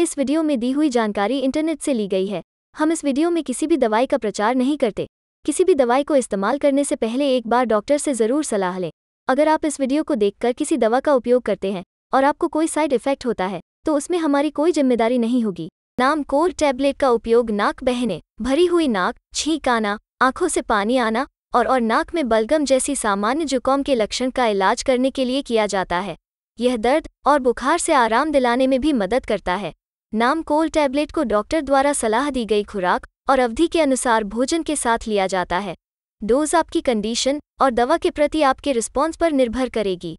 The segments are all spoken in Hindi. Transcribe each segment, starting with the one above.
इस वीडियो में दी हुई जानकारी इंटरनेट से ली गई है हम इस वीडियो में किसी भी दवाई का प्रचार नहीं करते किसी भी दवाई को इस्तेमाल करने से पहले एक बार डॉक्टर से ज़रूर सलाह लें अगर आप इस वीडियो को देखकर किसी दवा का उपयोग करते हैं और आपको कोई साइड इफेक्ट होता है तो उसमें हमारी कोई जिम्मेदारी नहीं होगी नाम कोर टैबलेट का उपयोग नाक बहने भरी हुई नाक छींक आना आंखों से पानी आना और और नाक में बलगम जैसी सामान्य जुकाम के लक्षण का इलाज करने के लिए किया जाता है यह दर्द और बुखार से आराम दिलाने में भी मदद करता है नाम कोल टैबलेट को डॉक्टर द्वारा सलाह दी गई खुराक और अवधि के अनुसार भोजन के साथ लिया जाता है डोज आपकी कंडीशन और दवा के प्रति आपके रिस्पॉन्स पर निर्भर करेगी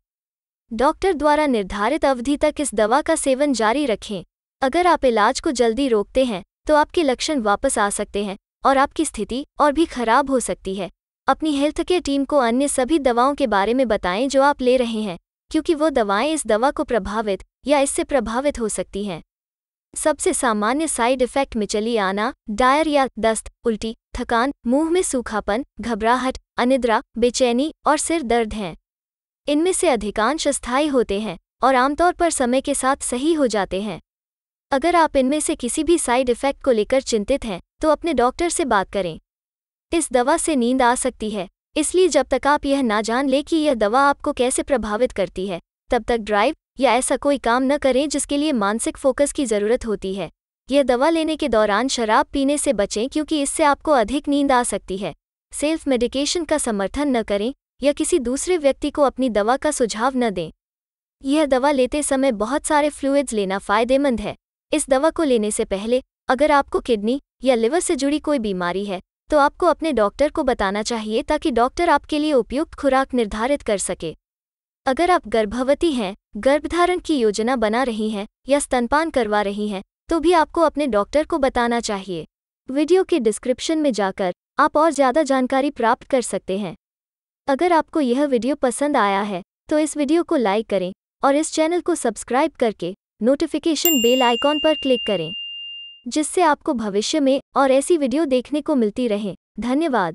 डॉक्टर द्वारा निर्धारित अवधि तक इस दवा का सेवन जारी रखें अगर आप इलाज को जल्दी रोकते हैं तो आपके लक्षण वापस आ सकते हैं और आपकी स्थिति और भी खराब हो सकती है अपनी हेल्थ केयर टीम को अन्य सभी दवाओं के बारे में बताएं जो आप ले रहे हैं क्योंकि वो दवाएं इस दवा को प्रभावित या इससे प्रभावित हो सकती हैं सबसे सामान्य साइड इफेक्ट में चली आना डायरिया दस्त उल्टी थकान मुंह में सूखापन घबराहट अनिद्रा बेचैनी और सिर दर्द हैं इनमें से अधिकांश स्थायी होते हैं और आमतौर पर समय के साथ सही हो जाते हैं अगर आप इनमें से किसी भी साइड इफेक्ट को लेकर चिंतित हैं तो अपने डॉक्टर से बात करें इस दवा से नींद आ सकती है इसलिए जब तक आप यह ना जान ले कि यह दवा आपको कैसे प्रभावित करती है तब तक ड्राइव या ऐसा कोई काम न करें जिसके लिए मानसिक फोकस की जरूरत होती है यह दवा लेने के दौरान शराब पीने से बचें क्योंकि इससे आपको अधिक नींद आ सकती है सेल्फ मेडिकेशन का समर्थन न करें या किसी दूसरे व्यक्ति को अपनी दवा का सुझाव न दें यह दवा लेते समय बहुत सारे फ्लूइड्स लेना फायदेमंद है इस दवा को लेने से पहले अगर आपको किडनी या लिवर से जुड़ी कोई बीमारी है तो आपको अपने डॉक्टर को बताना चाहिए ताकि डॉक्टर आपके लिए उपयुक्त खुराक निर्धारित कर सके अगर आप गर्भवती हैं गर्भधारण की योजना बना रही हैं या स्तनपान करवा रही हैं तो भी आपको अपने डॉक्टर को बताना चाहिए वीडियो के डिस्क्रिप्शन में जाकर आप और ज़्यादा जानकारी प्राप्त कर सकते हैं अगर आपको यह वीडियो पसंद आया है तो इस वीडियो को लाइक करें और इस चैनल को सब्सक्राइब करके नोटिफिकेशन बेल आइकॉन पर क्लिक करें जिससे आपको भविष्य में और ऐसी वीडियो देखने को मिलती रहें धन्यवाद